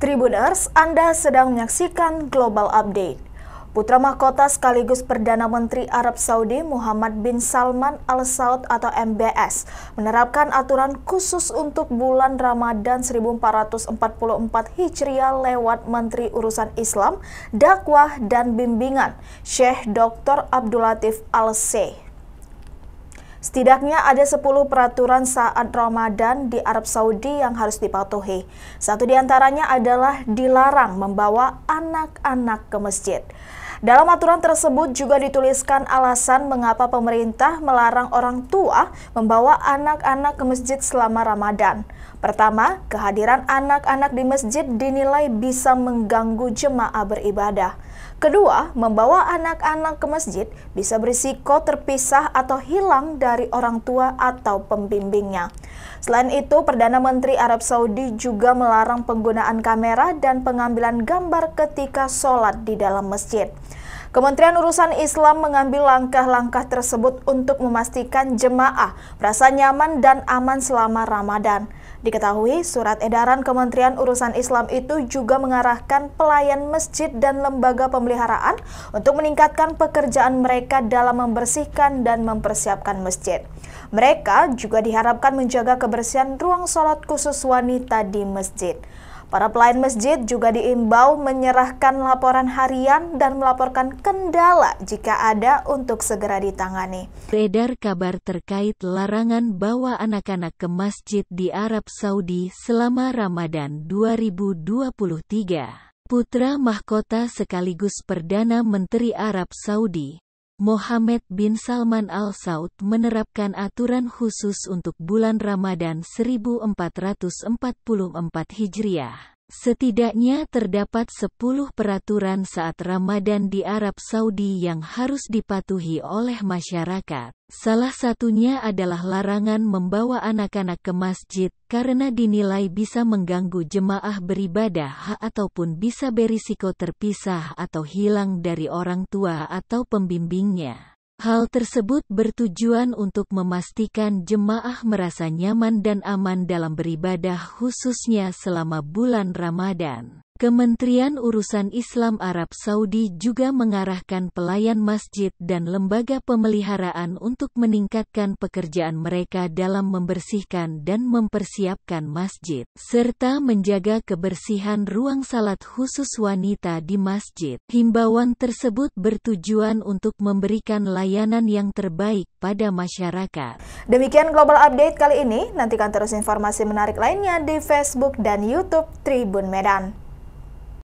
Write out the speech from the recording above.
Tribuners, Anda sedang menyaksikan Global Update. Putra mahkota sekaligus Perdana Menteri Arab Saudi Muhammad bin Salman Al Saud atau MBS menerapkan aturan khusus untuk bulan Ramadan 1444 Hijriah lewat Menteri Urusan Islam, Dakwah dan Bimbingan Syekh Dr. Abdul Latif Al Seh. Setidaknya ada 10 peraturan saat Ramadan di Arab Saudi yang harus dipatuhi. Satu di antaranya adalah dilarang membawa anak-anak ke masjid. Dalam aturan tersebut juga dituliskan alasan mengapa pemerintah melarang orang tua membawa anak-anak ke masjid selama Ramadan. Pertama, kehadiran anak-anak di masjid dinilai bisa mengganggu jemaah beribadah. Kedua, membawa anak-anak ke masjid bisa berisiko terpisah atau hilang dari orang tua atau pembimbingnya. Selain itu, Perdana Menteri Arab Saudi juga melarang penggunaan kamera dan pengambilan gambar ketika sholat di dalam masjid. Kementerian Urusan Islam mengambil langkah-langkah tersebut untuk memastikan jemaah merasa nyaman dan aman selama Ramadan. Diketahui, surat edaran Kementerian Urusan Islam itu juga mengarahkan pelayan masjid dan lembaga pemeliharaan untuk meningkatkan pekerjaan mereka dalam membersihkan dan mempersiapkan masjid. Mereka juga diharapkan menjaga kebersihan ruang sholat khusus wanita di masjid. Para pelayan masjid juga diimbau menyerahkan laporan harian dan melaporkan kendala jika ada untuk segera ditangani. Beredar kabar terkait larangan bawa anak-anak ke masjid di Arab Saudi selama Ramadan 2023. Putra mahkota sekaligus Perdana Menteri Arab Saudi, Mohammed bin Salman Al Saud menerapkan aturan khusus untuk bulan Ramadan 1444 Hijriah. Setidaknya terdapat 10 peraturan saat Ramadan di Arab Saudi yang harus dipatuhi oleh masyarakat. Salah satunya adalah larangan membawa anak-anak ke masjid karena dinilai bisa mengganggu jemaah beribadah ataupun bisa berisiko terpisah atau hilang dari orang tua atau pembimbingnya. Hal tersebut bertujuan untuk memastikan jemaah merasa nyaman dan aman dalam beribadah khususnya selama bulan Ramadan. Kementerian Urusan Islam Arab Saudi juga mengarahkan pelayan masjid dan lembaga pemeliharaan untuk meningkatkan pekerjaan mereka dalam membersihkan dan mempersiapkan masjid, serta menjaga kebersihan ruang salat khusus wanita di masjid. Himbauan tersebut bertujuan untuk memberikan layanan yang terbaik pada masyarakat. Demikian Global Update kali ini, nantikan terus informasi menarik lainnya di Facebook dan YouTube Tribun Medan.